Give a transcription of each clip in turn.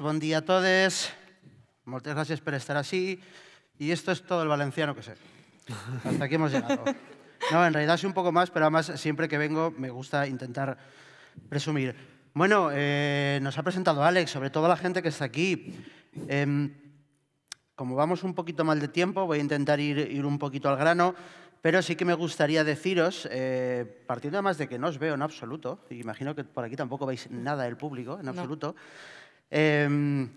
Buen día a todos. Muchas gracias por estar así. Y esto es todo el valenciano que sé. Hasta aquí hemos llegado. No, en realidad sí un poco más, pero además siempre que vengo me gusta intentar presumir. Bueno, eh, nos ha presentado Alex, sobre todo la gente que está aquí. Em, como vamos un poquito mal de tiempo, voy a intentar ir, ir, un poquito al grano, pero sí que me gustaría deciros, eh, partiendo además de que no os veo en absoluto, imagino que por aquí tampoco veis nada del público en absoluto, Em,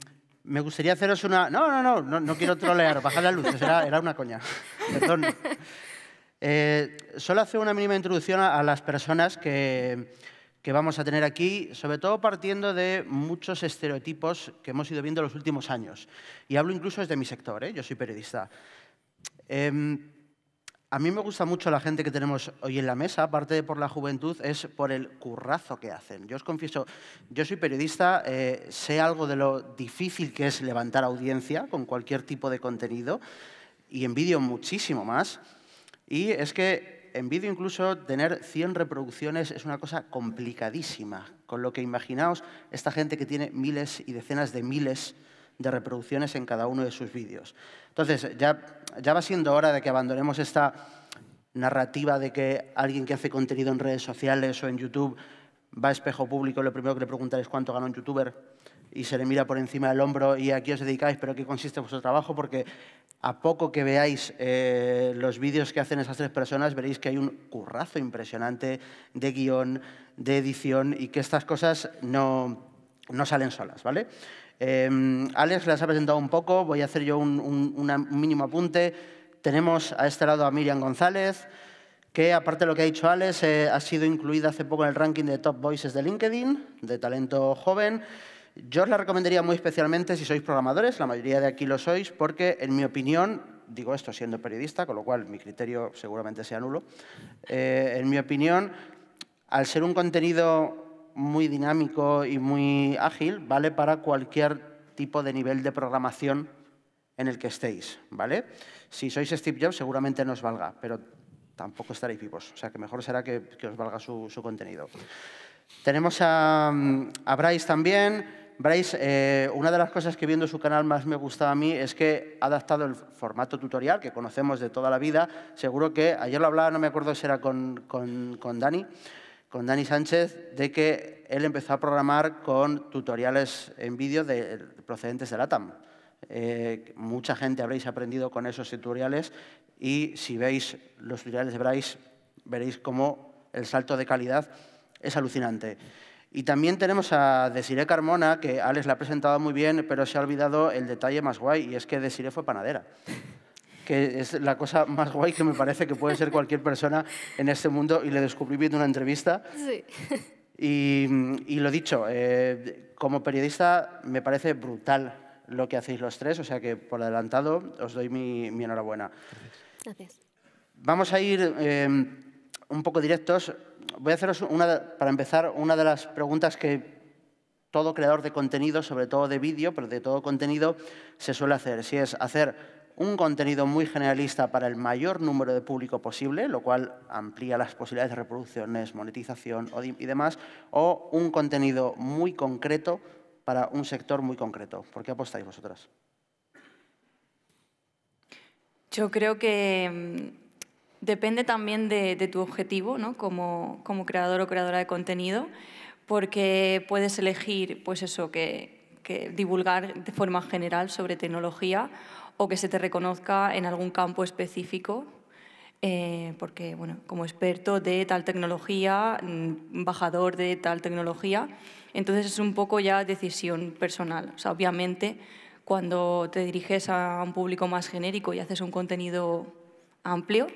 me gustaría haceros una... No, no, no, no, quiero trolear, bajar las luces, era, una coña. Eh, solo hacer una mínima introducción a, las personas que, vamos a tener aquí, sobre todo partiendo de muchos estereotipos que hemos ido viendo en los últimos años. Y hablo incluso desde mi sector, ¿eh? yo soy periodista. Em, a mí me gusta mucho la gente que tenemos hoy en la mesa, aparte por la juventud, es por el currazo que hacen. Yo os confieso, yo soy periodista, eh, sé algo de lo difícil que es levantar audiencia con cualquier tipo de contenido y envidio muchísimo más. Y es que envidio incluso tener 100 reproducciones, es una cosa complicadísima. Con lo que imaginaos esta gente que tiene miles y decenas de miles de reproducciones en cada uno de sus vídeos. Entonces, ya, ya va siendo hora de que abandonemos esta narrativa de que alguien que hace contenido en redes sociales o en YouTube va a espejo público, lo primero que le preguntaré es cuánto gana un youtuber y se le mira por encima del hombro y aquí os dedicáis, pero ¿qué consiste vuestro trabajo? Porque a poco que veáis eh, los vídeos que hacen esas tres personas, veréis que hay un currazo impresionante de guión, de edición y que estas cosas no, no salen solas, ¿vale? Eh, Alex las ha presentado un poco, voy a hacer yo un, mínimo apunte. Tenemos a este lado a Miriam González, que aparte de lo que ha dicho Alex, eh, ha sido incluida hace poco en el ranking de Top Voices de LinkedIn, de talento joven. Yo os la recomendaría muy especialmente si sois programadores, la mayoría de aquí lo sois, porque en mi opinión, digo esto siendo periodista, con lo cual mi criterio seguramente sea nulo, eh, en mi opinión, al ser un contenido muy dinámico y muy ágil, ¿vale? Para cualquier tipo de nivel de programación en el que estéis, ¿vale? Si sois Steve Jobs seguramente no os valga, pero tampoco estaréis vivos, o sea que mejor será que, que os valga su, su, contenido. Tenemos a, Bryce también. Bryce, eh, una de las cosas que viendo su canal más me gustaba a mí es que ha adaptado el formato tutorial que conocemos de toda la vida. Seguro que ayer lo hablaba, no me acuerdo si era con, con, con Dani con Dani Sánchez de que él empezó a programar con tutoriales en vídeo de, procedentes del ATAM. Eh, mucha gente habréis aprendido con esos tutoriales y si veis los tutoriales de Bryce, veréis cómo el salto de calidad es alucinante. Y también tenemos a Desiree Carmona, que Alex la ha presentado muy bien, pero se ha olvidado el detalle más guay, y es que Desiree fue panadera que es la cosa más guay que me parece que puede ser cualquier persona en este mundo y le descubrí viendo una entrevista. Sí. Y, lo dicho, eh, como periodista me parece brutal lo que hacéis los tres, o sea que por adelantado os doy mi, enhorabuena. Gracias. Vamos a ir eh, un poco directos. Voy a haceros, una, para empezar, una de las preguntas que todo creador de contenido, sobre todo de vídeo, pero de todo contenido, se suele hacer. Si es hacer un contenido muy generalista para el mayor número de público posible, lo cual amplía las posibilidades de reproducciones, monetización y demás, o un contenido muy concreto para un sector muy concreto. ¿Por qué apostáis vosotras? Yo creo que mm, depende también de, tu objetivo ¿no? como, creador o creadora de contenido, porque puedes elegir pues eso, que divulgar de forma general sobre tecnología o que se te reconozca en algún campo específico, eh, porque bueno, como experto de tal tecnología, mm, embajador de tal tecnología, entonces es un poco ya decisión personal. O sea, obviamente, cuando te diriges a un público más genérico y haces un contenido amplio,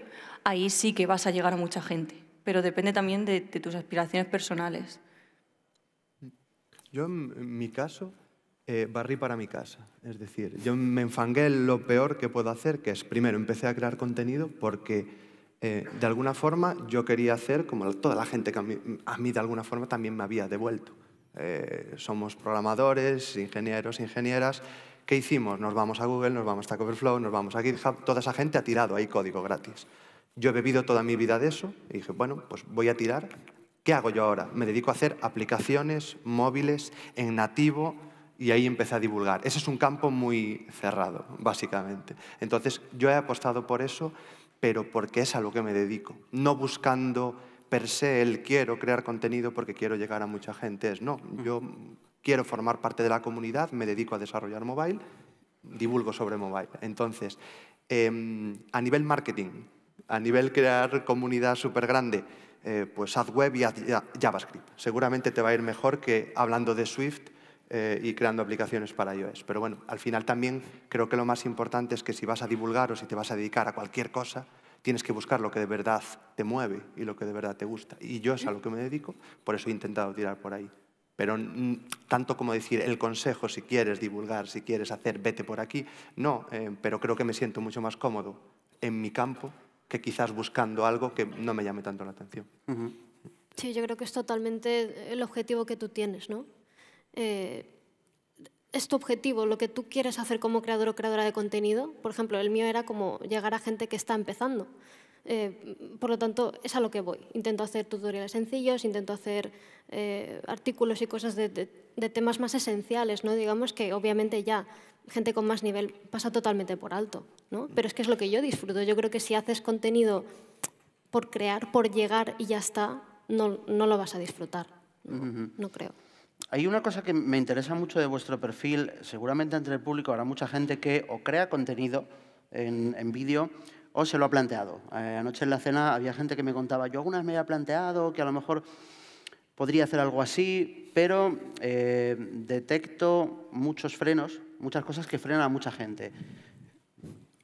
ahí sí que vas a llegar a mucha gente, pero depende también de, de tus aspiraciones personales. Yo, en mi caso, eh, barrí para mi casa. Es decir, yo me enfangué en lo peor que puedo hacer, que es, primero, empecé a crear contenido porque eh, de alguna forma yo quería hacer como toda la gente que a mí, de alguna forma también me había devuelto. Eh, somos programadores, ingenieros, ingenieras. ¿Qué hicimos? Nos vamos a Google, nos vamos a Coverflow, nos vamos a GitHub. Toda esa gente ha tirado ahí código gratis. Yo he bebido toda mi vida de eso y dije, bueno, pues voy a tirar. ¿Qué hago yo ahora? Me dedico a hacer aplicaciones móviles en nativo, y ahí empecé a divulgar. Ese es un campo muy cerrado, básicamente. Entonces, yo he apostado por eso, pero porque es a lo que me dedico. No buscando per se el quiero crear contenido porque quiero llegar a mucha gente. Es no, mm. yo quiero formar parte de la comunidad, me dedico a desarrollar mobile, divulgo sobre mobile. Entonces, em, a nivel marketing, a nivel crear comunidad súper grande, eh, pues haz web y haz JavaScript. Seguramente te va a ir mejor que hablando de Swift eh, y creando aplicaciones para iOS. Pero bueno, al final también creo que lo más importante es que si vas a divulgar o si te vas a dedicar a cualquier cosa, tienes que buscar lo que de verdad te mueve y lo que de verdad te gusta. Y yo es a lo que me dedico, por eso he intentado tirar por ahí. Pero tanto como decir el consejo, si quieres divulgar, si quieres hacer, vete por aquí, no, eh, pero creo que me siento mucho más cómodo en mi campo que quizás buscando algo que no me llame tanto la atención. Sí, yo creo que es totalmente el objetivo que tú tienes, ¿no? Eh, es tu objetivo, lo que tú quieres hacer como creador o creadora de contenido. Por ejemplo, el mío era como llegar a gente que está empezando. Eh, por lo tanto, es a lo que voy. Intento hacer tutoriales sencillos, intento hacer eh, artículos y cosas de, temas más esenciales, ¿no? digamos que obviamente ya gente con más nivel pasa totalmente por alto, ¿no? pero es que es lo que yo disfruto. Yo creo que si haces contenido por crear, por llegar y ya está, no, lo vas a disfrutar, no creo. Hay una cosa que me interesa mucho de vuestro perfil. Seguramente entre el público habrá mucha gente que o crea contenido en, vídeo o se lo ha planteado. Eh, anoche en la cena había gente que me contaba, yo algunas me había planteado que a lo mejor podría hacer algo así, pero eh, detecto muchos frenos, muchas cosas que frenan a mucha gente.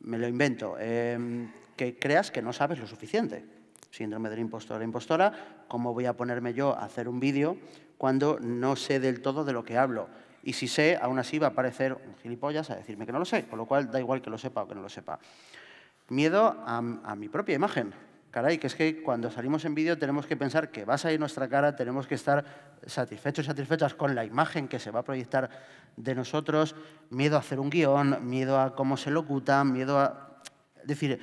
Me lo invento. Em, que creas que no sabes lo suficiente. Síndrome del impostor o impostora, ¿cómo voy a ponerme yo a hacer un vídeo cuando no sé del todo de lo que hablo. Y si sé, aún así va a parecer un gilipollas a decirme que no lo sé, con lo cual da igual que lo sepa o que no lo sepa. Miedo a, a mi propia imagen. Caray, que es que cuando salimos en vídeo tenemos que pensar que va a salir nuestra cara, tenemos que estar satisfechos y satisfechas con la imagen que se va a proyectar de nosotros, miedo a hacer un guión, miedo a cómo se locuta, miedo a... Es decir,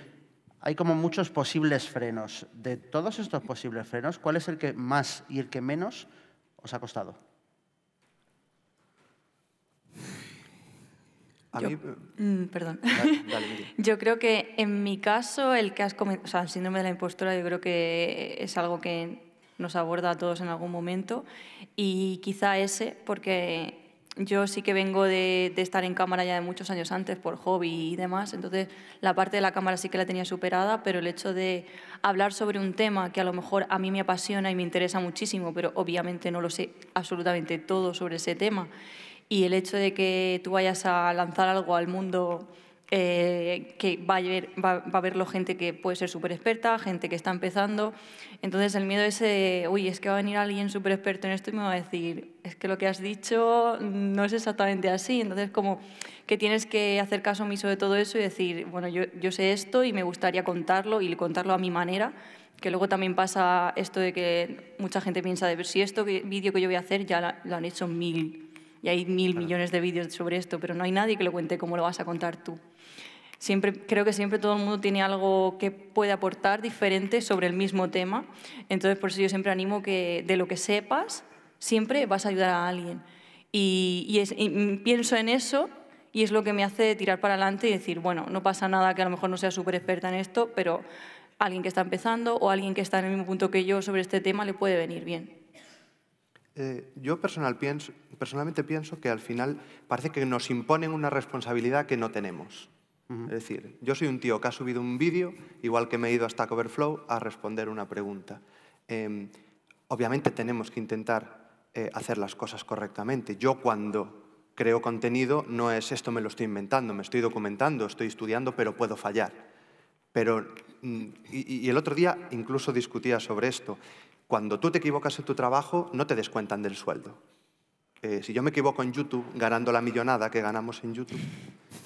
hay como muchos posibles frenos. De todos estos posibles frenos, ¿cuál es el que más y el que menos os ha costado? A mm, perdón. yo creo que en mi caso, el que has comentado, o el síndrome de la impostora, yo creo que es algo que nos aborda a todos en algún momento y quizá ese, porque yo sí que vengo de, estar en cámara ya de muchos años antes por hobby y demás, entonces la parte de la cámara sí que la tenía superada, pero el hecho de hablar sobre un tema que a lo mejor a mí me apasiona y me interesa muchísimo, pero obviamente no lo sé absolutamente todo sobre ese tema, y el hecho de que tú vayas a lanzar algo al mundo eh, que va a, haber, va, a gente que puede ser súper experta, gente que está empezando. Entonces el miedo ese uy, es que va a venir alguien súper experto en esto y me va a decir, es que lo que has dicho no es exactamente así. Entonces como que tienes que hacer caso omiso de todo eso y decir, bueno, yo, yo sé esto y me gustaría contarlo y contarlo a mi manera que luego también pasa esto de que mucha gente piensa de si esto vídeo que yo voy a hacer ya lo han hecho mil y hay mil millones de vídeos sobre esto, pero no hay nadie que lo cuente como lo vas a contar tú creo que siempre todo el mundo tiene algo que puede aportar diferente sobre el mismo tema. Entonces, por eso yo siempre animo que de lo que sepas, siempre vas a ayudar a alguien. Y, pienso en eso y es lo que me hace tirar para adelante y decir, bueno, no pasa nada que a lo mejor no sea súper experta en esto, pero alguien que está empezando o alguien que está en el mismo punto que yo sobre este tema le puede venir bien. Eh, yo personal pienso, personalmente pienso que al final parece que nos imponen una responsabilidad que no tenemos. Es decir, yo soy un tío que ha subido un vídeo, igual que me he ido hasta CoverFlow, a responder una pregunta. Em, obviamente tenemos que intentar eh, hacer las cosas correctamente. Yo cuando creo contenido no es esto me lo estoy inventando, me estoy documentando, estoy estudiando, pero puedo fallar. Pero, mm, y, el otro día incluso discutía sobre esto. Cuando tú te equivocas en tu trabajo, no te descuentan del sueldo. Eh, si yo me equivoco en YouTube, ganando la millonada que ganamos en YouTube,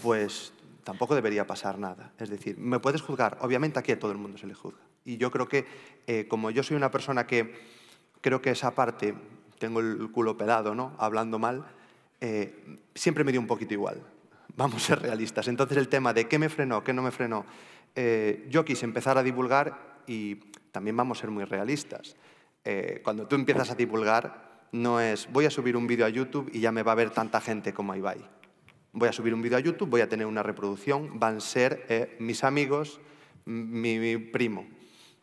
pues tampoco debería pasar nada. Es decir, me puedes juzgar, obviamente aquí a todo el mundo se le juzga. Y yo creo que, eh, como yo soy una persona que creo que esa parte, tengo el culo pelado, ¿no? hablando mal, eh, siempre me dio un poquito igual. Vamos a ser realistas. Entonces el tema de qué me frenó, qué no me frenó, eh, yo quise empezar a divulgar y también vamos a ser muy realistas. cuando tú empiezas a divulgar, no es voy a subir un vídeo a YouTube y ya me va a ver tanta gente como ahí Ibai voy a subir un vídeo a YouTube, voy a tener una reproducción, van a ser eh, mis amigos, mi, primo.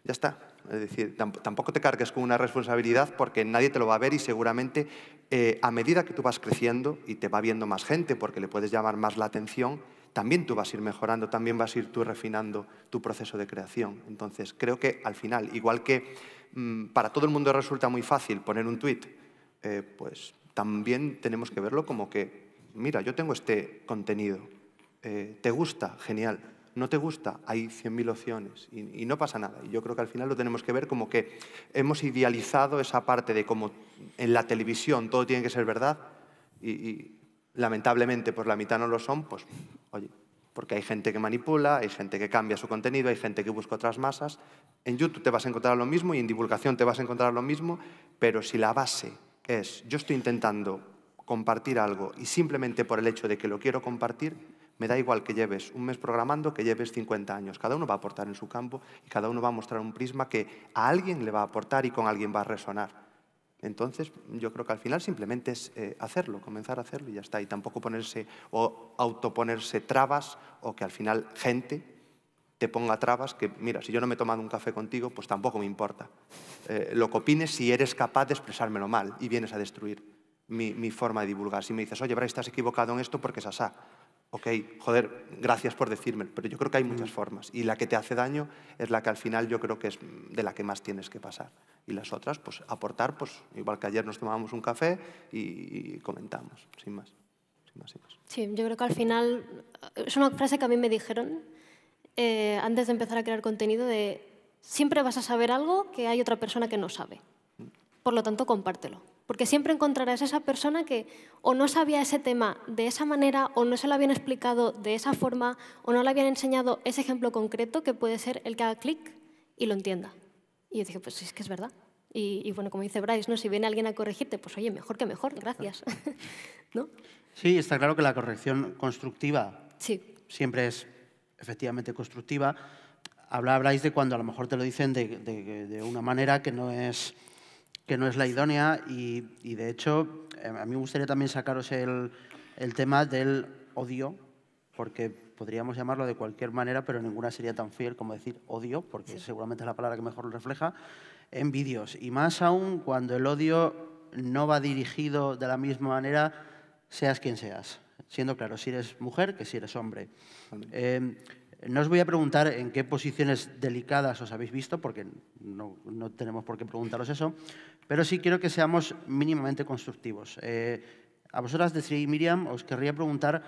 Ya está. Es decir, tampoco te cargues con una responsabilidad porque nadie te lo va a ver y seguramente eh, a medida que tú vas creciendo y te va viendo más gente porque le puedes llamar más la atención, también tú vas a ir mejorando, también vas a ir tú refinando tu proceso de creación. Entonces, creo que al final, igual que mm, para todo el mundo resulta muy fácil poner un tweet, eh, pues también tenemos que verlo como que mira, yo tengo este contenido, eh, te gusta, genial, no te gusta, hay 100.000 opciones y, no pasa nada. Y yo creo que al final lo tenemos que ver como que hemos idealizado esa parte de cómo en la televisión todo tiene que ser verdad y, lamentablemente por la mitad no lo son, pues oye, porque hay gente que manipula, hay gente que cambia su contenido, hay gente que busca otras masas. En YouTube te vas a encontrar lo mismo y en divulgación te vas a encontrar lo mismo, pero si la base es yo estoy intentando compartir algo y simplemente por el hecho de que lo quiero compartir, me da igual que lleves un mes programando, que lleves 50 años. Cada uno va a aportar en su campo y cada uno va a mostrar un prisma que a alguien le va a aportar y con alguien va a resonar. Entonces, yo creo que al final simplemente es eh, hacerlo, comenzar a hacerlo y ya está. Y tampoco ponerse o autoponerse trabas o que al final gente te ponga trabas que, mira, si yo no me he tomado un café contigo, pues tampoco me importa. Eh, lo que opines si eres capaz de expresármelo mal y vienes a destruir mi, forma de divulgar. Si me dices, oye, Bray, estás equivocado en esto porque es asá. Ok, joder, gracias por decirme, pero yo creo que hay muchas mm. formas y la que te hace daño es la que al final yo creo que es de la que más tienes que pasar. Y las otras, pues aportar, pues igual que ayer nos tomábamos un café y, comentamos, sin más. sin más. Sí, yo creo que al final es una frase que a mí me dijeron eh, antes de empezar a crear contenido de siempre vas a saber algo que hay otra persona que no sabe. Mm. Por lo tanto, compártelo. Porque siempre encontrarás a esa persona que o no sabía ese tema de esa manera, o no se lo habían explicado de esa forma, o no le habían enseñado ese ejemplo concreto que puede ser el que haga clic y lo entienda. Y yo dije, pues sí, es que es verdad. Y, bueno, como dice Bryce, ¿no? si viene alguien a corregirte, pues oye, mejor que mejor, gracias. ¿No? Sí, está claro que la corrección constructiva siempre es efectivamente constructiva. Habla, habláis de cuando a lo mejor te lo dicen de una manera que no es que no es la idónea y, de hecho em, a mí me gustaría también sacaros el, tema del odio, porque podríamos llamarlo de cualquier manera, pero ninguna sería tan fiel como decir odio, porque seguramente es la palabra que mejor lo refleja, en vídeos. Y más aún cuando el odio no va dirigido de la misma manera, seas quien seas. Siendo claro, si eres mujer, que si eres hombre. Em, no os voy a preguntar en qué posiciones delicadas os habéis visto, porque no, tenemos por qué preguntaros eso, pero sí quiero que seamos mínimamente constructivos. Eh, a vosotras, y Miriam, os querría preguntar,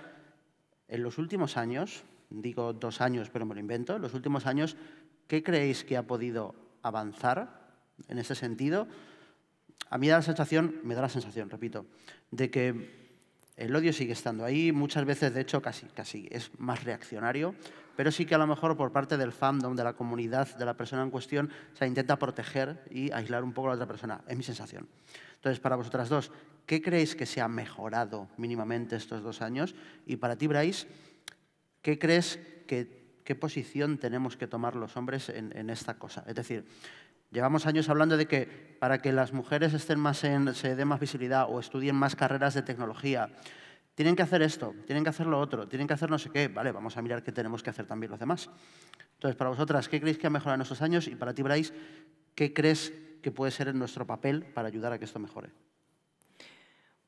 en los últimos años, digo dos años, pero me lo invento, en los últimos años, ¿qué creéis que ha podido avanzar en ese sentido? A mí da la sensación, me da la sensación, repito, de que el odio sigue estando ahí, muchas veces, de hecho, casi, casi es más reaccionario, pero sí que a lo mejor por parte del fandom, de la comunidad, de la persona en cuestión, se intenta proteger y aislar un poco a la otra persona. Es mi sensación. Entonces, para vosotras dos, ¿qué creéis que se ha mejorado mínimamente estos dos años? Y para ti, Brais, ¿qué crees que, qué posición tenemos que tomar los hombres en, esta cosa? Es decir, Llevamos años hablando de que para que las mujeres estén más se dé más visibilidad o estudien más carreras de tecnología, tienen que hacer esto, tienen que hacer lo otro, tienen que hacer no sé qué, vale, vamos a mirar qué tenemos que hacer también los demás. Entonces, para vosotras, ¿qué creéis que ha mejorado en estos años? Y para ti, Brais, ¿qué crees que puede ser nuestro papel para ayudar a que esto mejore?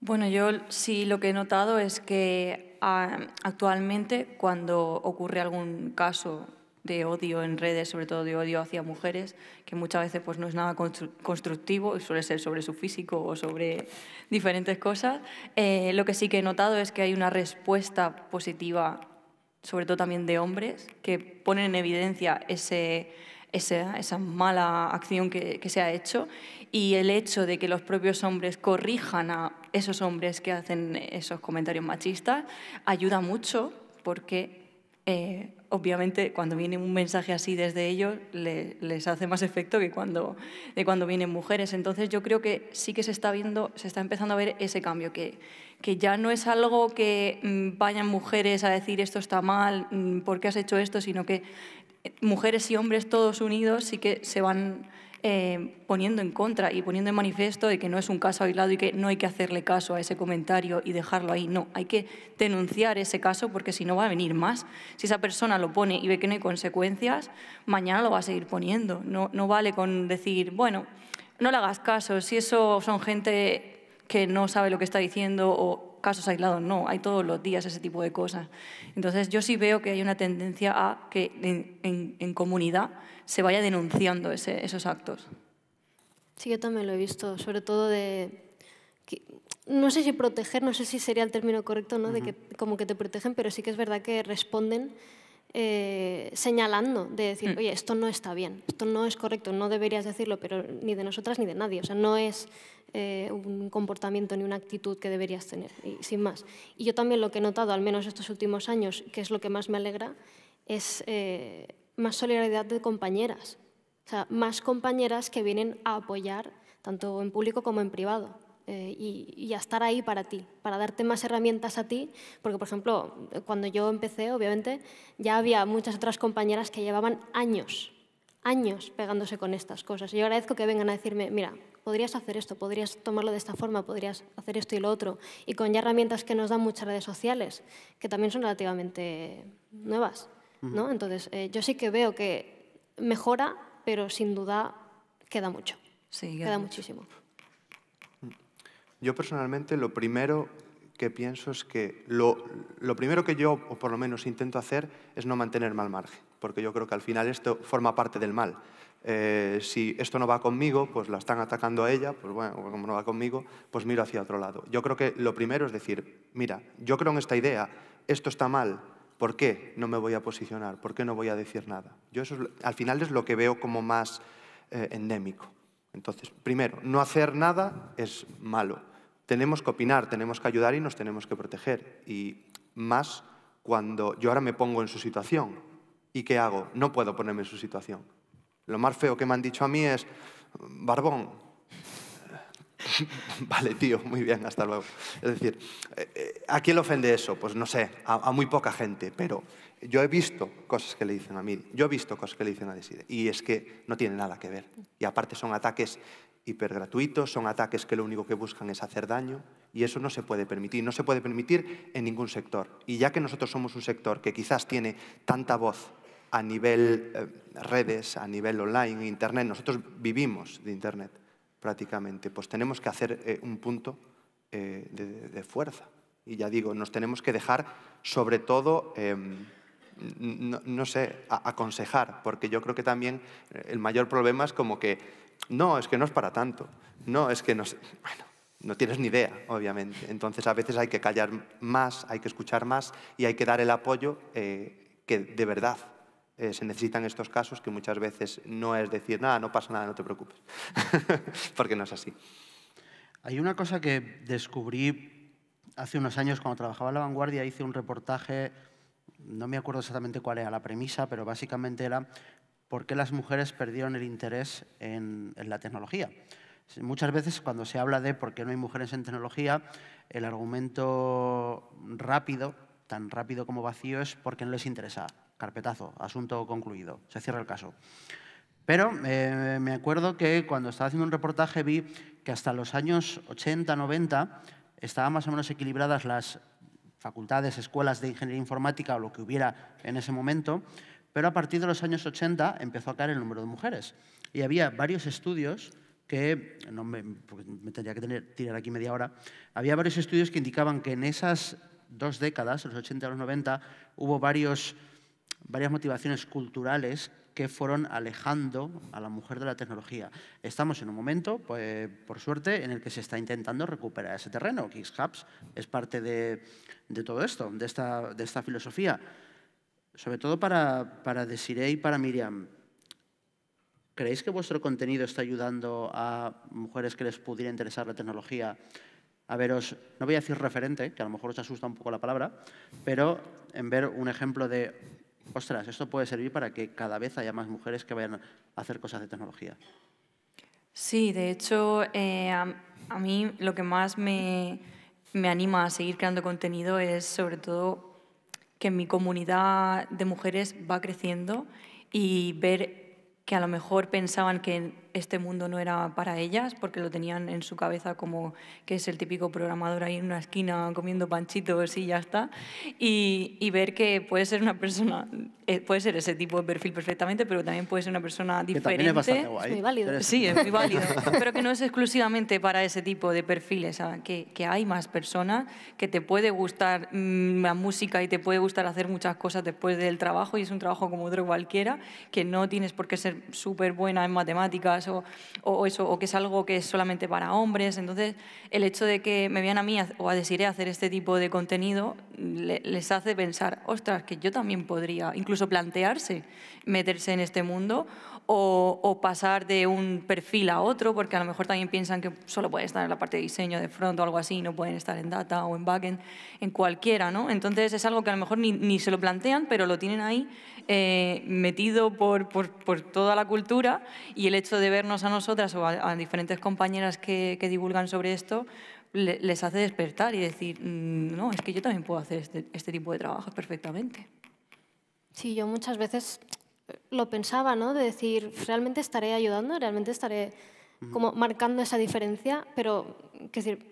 Bueno, yo sí lo que he notado es que ah, actualmente cuando ocurre algún caso de odio en redes, sobre todo de odio hacia mujeres, que muchas veces pues, no es nada constructivo y suele ser sobre su físico o sobre diferentes cosas. Eh, lo que sí que he notado es que hay una respuesta positiva, sobre todo también de hombres, que ponen en evidencia ese, esa, mala acción que se ha hecho y el hecho de que los propios hombres corrijan a esos hombres que hacen esos comentarios machistas ayuda mucho porque eh, obviamente cuando viene un mensaje así desde ellos les hace más efecto que cuando, cuando vienen mujeres. Entonces yo creo que sí que se está viendo, se está empezando a ver ese cambio, que, que ya no es algo que mm, vayan mujeres a decir esto está mal, mm, ¿por qué has hecho esto? Sino que eh, mujeres y hombres todos unidos sí que se van eh, poniendo en contra y poniendo en manifiesto de que no es un caso aislado y que no hay que hacerle caso a ese comentario y dejarlo ahí. No, hay que denunciar ese caso porque si no va a venir más. Si esa persona lo pone y ve que no hay consecuencias, mañana lo va a seguir poniendo. No, no vale con decir, bueno, no le hagas caso, si eso son gente que no sabe lo que está diciendo o casos aislados, no, hay todos los días ese tipo de cosas. Entonces yo sí veo que hay una tendencia a que en, comunidad se vaya denunciando esos actos. Sí, yo también lo he visto, sobre todo de... no sé si proteger, no sé si sería el término correcto, ¿no? De que como que te protegen, pero sí que es verdad que responden eh, señalando de decir, mm. oye, esto no está bien, esto no es correcto, no deberías decirlo, pero ni de nosotras ni de nadie. O sea, no es eh, un comportamiento ni una actitud que deberías tener, y, sin más. Y yo también lo que he notado, al menos estos últimos años, que es lo que más me alegra, es eh, más solidaridad de compañeras. O sea, más compañeras que vienen a apoyar tanto en público como en privado. Eh, y, a estar ahí para ti, para darte más herramientas a ti, porque por ejemplo, cuando yo empecé, obviamente, ya había muchas otras compañeras que llevaban años, años pegándose con estas cosas. Y yo agradezco que vengan a decirme, mira, podrías hacer esto, podrías tomarlo de esta forma, podrías hacer esto y lo otro. Y con ya herramientas que nos dan muchas redes sociales, que también son relativamente nuevas. ¿no? Entonces, eh, yo sí que veo que mejora, pero sin duda queda mucho. Sí, queda, muchísimo. Yo personalmente lo primero que pienso es que lo, primero que yo, o por lo menos intento hacer, es no mantener mal margen, porque yo creo que al final esto forma parte del mal. Eh, si esto no va conmigo, pues la están atacando a ella, pues bueno, pues como no va conmigo, pues miro hacia otro lado. Yo creo que lo primero es decir, mira, yo creo en esta idea, esto está mal, ¿por qué no me voy a posicionar? ¿Por qué no voy a decir nada? Yo eso al final es lo que veo como más eh, endémico. Entonces, primero, no hacer nada es malo tenemos que opinar, tenemos que ayudar y nos tenemos que proteger. Y más cuando yo ahora me pongo en su situación. ¿Y qué hago? No puedo ponerme en su situación. Lo más feo que me han dicho a mí es, barbón. vale, tío, muy bien, hasta luego. Es decir, eh, eh, ¿a quién le ofende eso? Pues no sé, a, muy poca gente, pero yo he visto cosas que le dicen a mí, yo he visto cosas que le dicen a Desire, y es que no tiene nada que ver. Y aparte son ataques hipergratuitos, son ataques que lo único que buscan es hacer daño y eso no se puede permitir, no se puede permitir en ningún sector. Y ya que nosotros somos un sector que quizás tiene tanta voz a nivel eh, redes, a nivel online, internet, nosotros vivimos de internet prácticamente, pues tenemos que hacer eh, un punto eh, de, fuerza. Y ya digo, nos tenemos que dejar sobre todo... Em, no, sé, aconsejar, porque yo creo que también el mayor problema es como que no, es que no es para tanto. No, es que no... Bueno, no tienes ni idea, obviamente. Entonces a veces hay que callar más, hay que escuchar más y hay que dar el apoyo eh, que de verdad eh, se necesitan estos casos, que muchas veces no es decir, nada, no pasa nada, no te preocupes, porque no es así. Hay una cosa que descubrí hace unos años cuando trabajaba en La Vanguardia, hice un reportaje, no me acuerdo exactamente cuál era la premisa, pero básicamente era por qué las mujeres perdieron el interés en, la tecnología. Muchas veces cuando se habla de por qué no hay mujeres en tecnología, el argumento rápido, tan rápido como vacío, es porque no les interesa. Carpetazo, asunto concluido, se cierra el caso. Pero eh, me acuerdo que cuando estaba haciendo un reportaje vi que hasta los años 80, 90 estaban más o menos equilibradas las facultades, escuelas de ingeniería informática o lo que hubiera en ese momento, pero a partir de los años 80 empezó a caer el número de mujeres. Y había varios estudios que, no me, tendría que tirar aquí media hora, había varios estudios que indicaban que en esas dos décadas, los 80 y los 90, hubo varios, varias motivaciones culturales que fueron alejando a la mujer de la tecnología. Estamos en un momento, pues, por suerte, en el que se está intentando recuperar ese terreno. X-Hubs es parte de, todo esto, de esta filosofía sobre todo para, para Desiree y para Miriam. ¿Creéis que vuestro contenido está ayudando a mujeres que les pudiera interesar la tecnología a veros, no voy a decir referente, que a lo mejor os asusta un poco la palabra, pero en ver un ejemplo de, ostras, esto puede servir para que cada vez haya más mujeres que vayan a hacer cosas de tecnología? Sí, de hecho, eh, a, mí lo que más me anima a seguir creando contenido es sobre todo que mi comunidad de mujeres va creciendo y ver que a lo mejor pensaban que este mundo no era para ellas, porque lo tenían en su cabeza como que es el típico programador ahí en una esquina comiendo panchitos y ya está, y, ver que puede ser una persona, eh, puede ser ese tipo de perfil perfectamente, pero también puede ser una persona diferente. es, muy válido. Sí, es muy válido, pero que no es exclusivamente para ese tipo de perfiles, que, hay más personas, que te puede gustar mm, la música y te puede gustar hacer muchas cosas después del trabajo, y es un trabajo como otro cualquiera, que no tienes por qué ser súper buena en matemáticas, o, o, eso, o que es algo que es solamente para hombres. Entonces, el hecho de que me vean a mí o a Desiree hacer este tipo de contenido les hace pensar, ostras, que yo también podría incluso plantearse meterse en este mundo o, pasar de un perfil a otro, porque a lo mejor también piensan que solo pueden estar en la parte de diseño de front o algo así, no pueden estar en data o en backend, en cualquiera, ¿no? Entonces es algo que a lo mejor ni, ni se lo plantean, pero lo tienen ahí eh, metido por, por, por, toda la cultura y el hecho de vernos a nosotras o a, diferentes compañeras que, divulgan sobre esto, les hace despertar y decir, mm, no, es que yo también puedo hacer este, este, tipo de trabajos perfectamente. Sí, yo muchas veces eh, lo pensaba, ¿no? De decir, realmente estaré ayudando, realmente estaré como marcando esa diferencia, pero, que decir,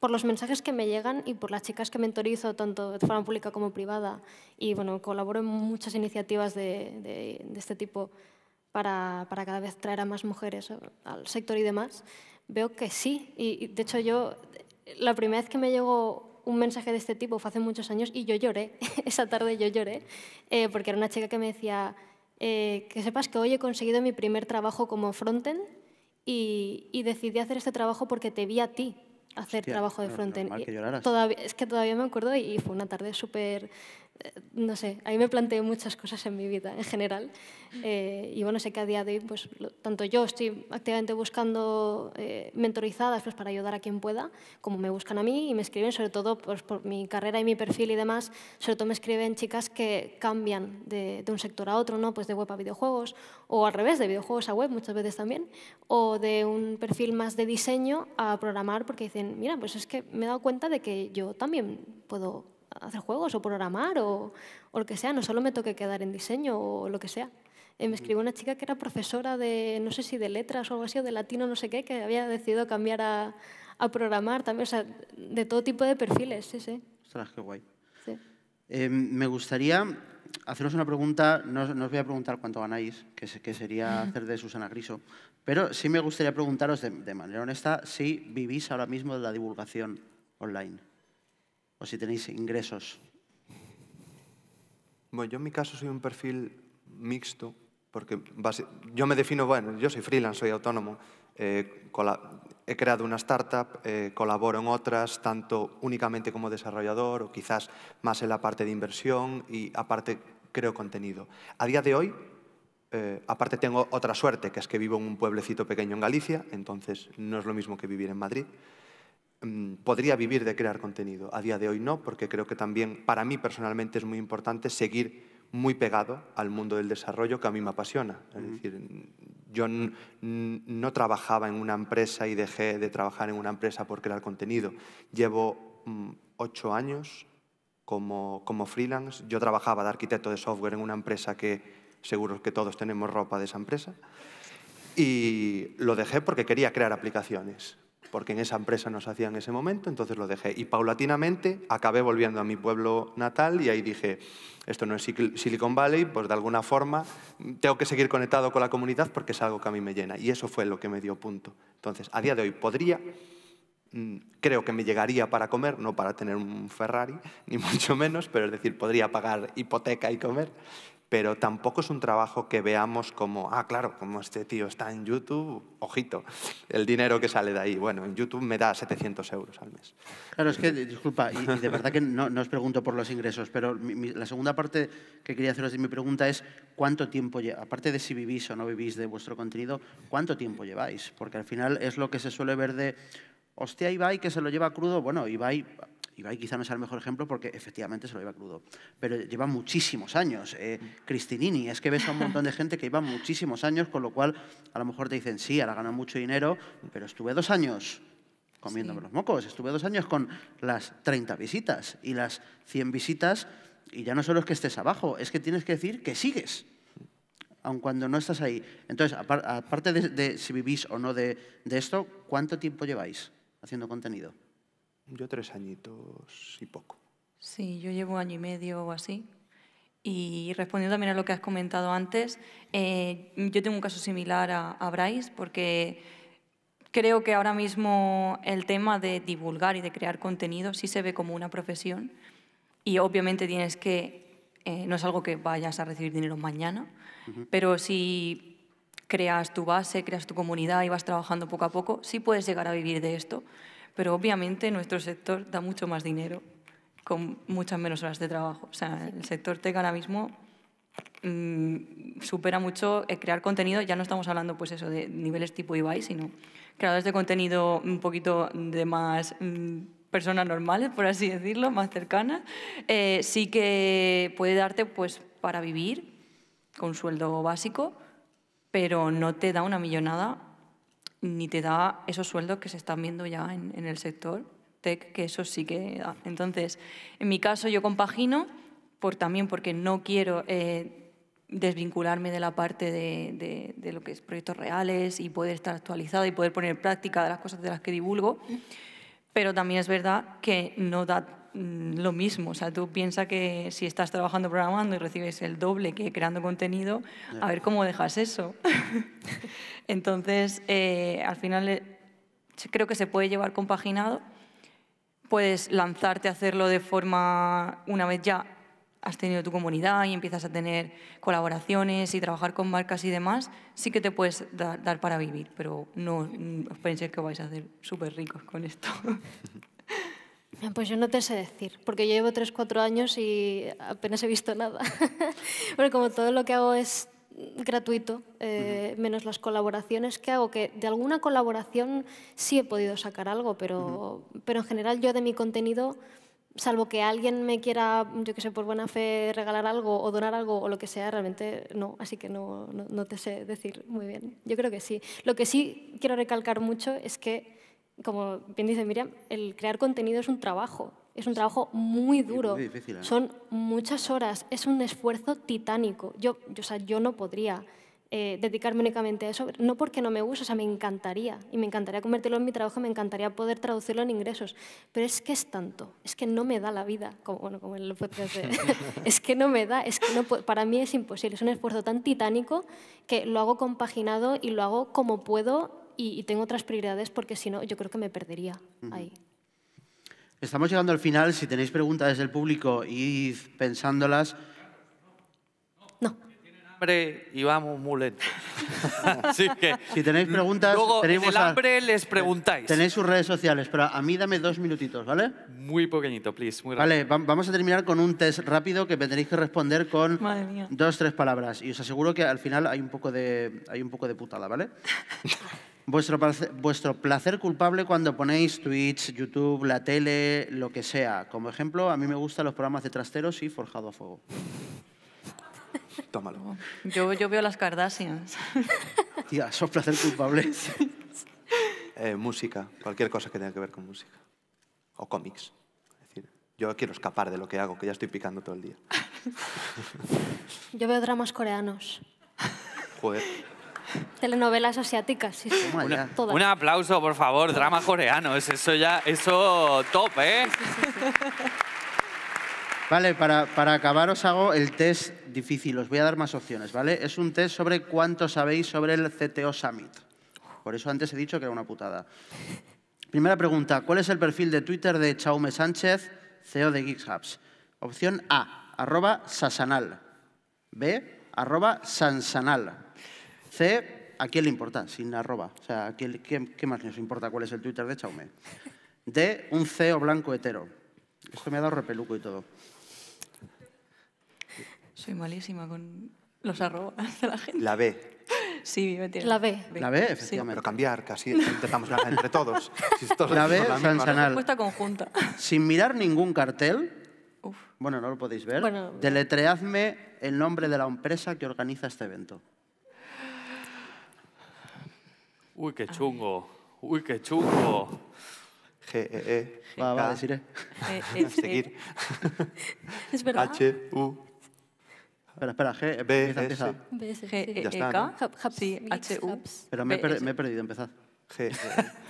por los mensajes que me llegan y por las chicas que mentorizo, tanto de forma pública como privada, y bueno, colaboro en muchas iniciativas de, de este tipo, para, cada vez traer a más mujeres al sector y demás, veo que sí. Y, de hecho yo, la primera vez que me llegó un mensaje de este tipo fue hace muchos años y yo lloré, esa tarde yo lloré, eh, porque era una chica que me decía, eh, que sepas que hoy he conseguido mi primer trabajo como frontend y, decidí hacer este trabajo porque te vi a ti hacer trabajo de frontend. es que todavía me acuerdo y fue una tarde súper eh, no sé, ahí me planteo muchas cosas en mi vida en general. Eh, y bueno, sé que a día de hoy, pues tanto yo estoy activamente buscando eh, mentorizadas pues, para ayudar a quien pueda, como me buscan a mí y me escriben, sobre todo pues, por mi carrera y mi perfil y demás, sobre todo me escriben chicas que cambian de, de, un sector a otro, ¿no? pues de web a videojuegos, o al revés, de videojuegos a web muchas veces también, o de un perfil más de diseño a programar, porque dicen, mira, pues es que me he dado cuenta de que yo también puedo hacer juegos o programar o, lo que sea, no solo me toque quedar en diseño o lo que sea. Eh, me mm. escribió una chica que era profesora de, no sé si de letras o algo así, o de latino, no sé qué, que había decidido cambiar a, programar también, o sea, de todo tipo de perfiles, sí, sí. Ostras, qué guay. Em, me gustaría haceros una pregunta, no, os voy a preguntar cuánto ganáis, que, sería hacer de Susana Griso, pero sí me gustaría preguntaros de manera honesta si vivís ahora mismo de la divulgación online o si tenéis ingresos. Bueno, yo en mi caso soy un perfil mixto, porque yo me defino, bueno, yo soy freelance, soy autónomo, eh, he creado una startup, eh, colaboro en otras, tanto únicamente como desarrollador o quizás más en la parte de inversión y aparte creo contenido. A día de hoy, eh, aparte tengo otra suerte, que es que vivo en un pueblecito pequeño en Galicia, entonces no es lo mismo que vivir en Madrid. Mm, podría vivir de crear contenido. A día de hoy no, porque creo que también para mí personalmente es muy importante seguir muy pegado al mundo del desarrollo que a mí me apasiona. Es decir, mm, yo no trabajaba en una empresa y dejé de trabajar en una empresa por crear contenido. Llevo mm, ocho años como, como freelance. Yo trabajaba de arquitecto de software en una empresa que seguro que todos tenemos ropa de esa empresa. Y lo dejé porque quería crear aplicaciones porque en esa empresa nos hacía en ese momento, entonces lo dejé. Y paulatinamente acabé volviendo a mi pueblo natal y ahí dije, esto no es Silicon Valley, pues de alguna forma tengo que seguir conectado con la comunidad porque es algo que a mí me llena. Y eso fue lo que me dio punto. Entonces, a día de hoy podría, mm, creo que me llegaría para comer, no para tener un Ferrari, ni mucho menos, pero es decir, podría pagar hipoteca y comer, pero tampoco es un trabajo que veamos como, ah, claro, como este tío está en YouTube, ojito, el dinero que sale de ahí. Bueno, en YouTube me da 700 euros al mes. Claro, es que, disculpa, y, de verdad que no, os pregunto por los ingresos, pero la segunda parte que quería haceros de mi pregunta es cuánto tiempo, aparte de si vivís o no vivís de vuestro contenido, cuánto tiempo lleváis, porque al final es lo que se suele ver de hostia, Ibai que se lo lleva crudo. Bueno, Ibai y quizá no sea el mejor ejemplo porque efectivamente se lo iba crudo, pero lleva muchísimos años. Eh, mm. Cristinini, es que ves a un montón de gente que lleva muchísimos años, con lo cual a lo mejor te dicen, sí, ahora gano mucho dinero, pero estuve dos años comiéndome los mocos, estuve dos años con las 30 visitas y las 100 visitas, y ya no solo es que estés abajo, es que tienes que decir que sigues aun cuando no estás ahí. Entonces, aparte de, si vivís o no de, esto, ¿cuánto tiempo lleváis haciendo contenido? Yo tres añitos y poco. Sí, yo llevo año y medio o así. Y respondiendo también a lo que has comentado antes, eh, yo tengo un caso similar a, a Bryce porque creo que ahora mismo el tema de divulgar y de crear contenido sí se ve como una profesión y obviamente tienes que, eh, no es algo que vayas a recibir dinero mañana, pero si creas tu base, creas tu comunidad y vas trabajando poco a poco, sí puedes llegar a vivir de esto pero obviamente nuestro sector da mucho más dinero con muchas menos horas de trabajo. O sea, el sector tech ahora mismo mm, supera mucho crear contenido. Ya no estamos hablando pues eso de niveles tipo Ibai, sino creadores de contenido un poquito de más mm, personas normales, por así decirlo, más cercanas. Eh, sí que puede darte pues para vivir con sueldo básico, pero no te da una millonada ni te da esos sueldos que se están viendo ya en, el sector tech, que eso sí que da. Entonces, en mi caso yo compagino por, también porque no quiero eh, desvincularme de la parte de, lo que es proyectos reales y poder estar actualizado y poder poner en práctica de las cosas de las que divulgo, pero también es verdad que no da Mm, lo mismo. O sea, tú piensas que si estás trabajando programando y recibes el doble que creando contenido, a ver cómo dejas eso. Entonces, eh, al final eh, creo que se puede llevar compaginado. Puedes lanzarte a hacerlo de forma, una vez ya has tenido tu comunidad y empiezas a tener colaboraciones y trabajar con marcas y demás, sí que te puedes dar, para vivir, pero no mm, os penséis que vais a ser súper ricos con esto. Pues yo no te sé decir, porque yo llevo 3-4 años y apenas he visto nada. Pero como todo lo que hago es gratuito, eh, menos las colaboraciones que hago, que de alguna colaboración sí he podido sacar algo, pero, pero en general yo de mi contenido, salvo que alguien me quiera, yo que sé, por buena fe regalar algo o donar algo o lo que sea, realmente no, así que no te sé decir muy bien. Yo creo que sí. Lo que sí quiero recalcar mucho es que como bien dice Miriam, el crear contenido es un trabajo, es un trabajo muy duro. ¿eh? Son muchas horas, es un esfuerzo titánico. Yo, yo, sea, yo no podría eh, dedicarme únicamente a eso, no porque no me guste, o sea, me encantaría, y me encantaría convertirlo en mi trabajo, me encantaría poder traducirlo en ingresos, pero es que es tanto, es que no me da la vida, como, bueno, como el es que no me da, es que no, para mí es imposible, es un esfuerzo tan titánico que lo hago compaginado y lo hago como puedo y, tengo otras prioridades porque si no, yo creo que me perdería ahí. Estamos llegando al final. Si tenéis preguntas desde el público, id pensándolas. No. Tienen hambre y vamos muy lento. Así que, si tenéis preguntas, luego el hambre les preguntáis. Eh, tenéis sus redes sociales, pero a mí dame dos minutitos, ¿vale? Muy pequeñito, please. Muy vale, vamos a terminar con un test rápido que tendréis que responder con dos, tres palabras. Y os aseguro que al final hay un poco de, hay un poco de putada, ¿vale? Vuestro placer, culpable cuando ponéis Twitch, YouTube, la tele, lo que sea. Como ejemplo, a mí me gustan los programas de trasteros y Forjado a Fuego. Tómalo. Yo, yo veo las Kardashians. Tía, sos placer culpable. Eh, música, cualquier cosa que tenga que ver con música. O cómics. Es decir, yo quiero escapar de lo que hago, que ya estoy picando todo el día. Yo veo dramas coreanos. Joder. Telenovelas asiáticas, sí. sí. un aplauso, por favor, drama coreano. Eso ya, eso top, ¿eh? Vale, para, acabar os hago el test difícil, os voy a dar más opciones, ¿vale? Es un test sobre cuánto sabéis sobre el CTO Summit. Por eso antes he dicho que era una putada. Primera pregunta, ¿cuál es el perfil de Twitter de Chaume Sánchez, CEO de GitHubs? Opción A, arroba sasanal. B, arroba sansanal. C, ¿a quién le importa? Sin arroba. O sea, ¿qué más nos importa cuál es el Twitter de Chaume? D, un CEO blanco hetero. Esto me ha dado repeluco y todo. Soy malísima con los arrobas de la gente. La B. Sí, me tiene. La B. La B, efectivamente. Pero cambiar, casi intentamos ganar entre todos. Si todos la B, la Respuesta conjunta. Sin mirar ningún cartel, bueno, no lo podéis ver, deletreadme el nombre de la empresa que organiza este evento. Uy, qué chungo. Uy, qué chungo. G, E, E. Va, va, deciré. E, A seguir. Es verdad. H, U. Espera, espera, G, B, s S, G, E, K. Sí, H, U. Pero me he perdido, empezad. G, e,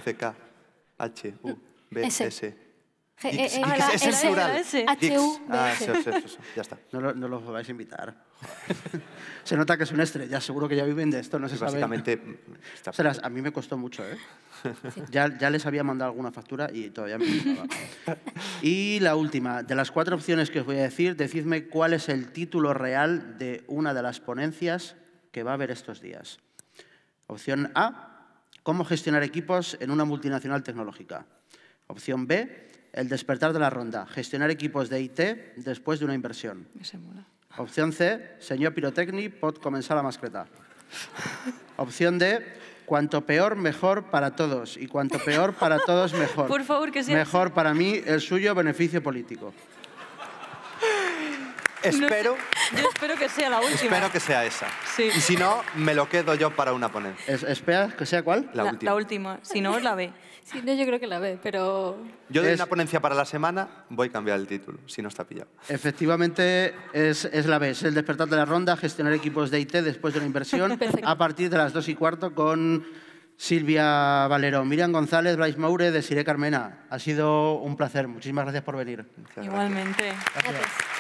C, K, H, U, B, S. E, e, es el HU. Ah, sí, ya está. No, los vais a invitar. se nota que es un estrella, seguro que ya viven de esto, no sé. Básicamente, mm, a mí me costó mucho, ¿eh? Ya, les había mandado alguna factura y todavía me Y la última, de las cuatro opciones que os voy a decir, decidme cuál es el título real de una de las ponencias que va a haber estos días. Opción A, cómo gestionar equipos en una multinacional tecnológica. Opción B, el despertar de la ronda, gestionar equipos de IT después de una inversión. Opción C, señor pirotecni, pod comenzar la mascletar. Opción D, cuanto peor, mejor para todos. Y cuanto peor para todos, mejor. Por favor, que sea. Mejor para mí, el suyo, beneficio político. Espero. yo espero que sea la última. Espero que sea esa. Sí. Y si no, me lo quedo yo para una ponencia. Espera, que sea cuál? La, la última. La última. Si no, es la B. Sí, yo creo que la ve, pero... Yo doy una ponencia para la semana, voy a cambiar el título, si no está pillado. Efectivamente, es, la vez. el despertar de la ronda, gestionar equipos de IT después de una inversión, a partir de las dos y cuarto con Silvia Valero, Miriam González, Bryce Maure, Desiree Carmena. Ha sido un placer, muchísimas gracias por venir. Igualmente. gracias.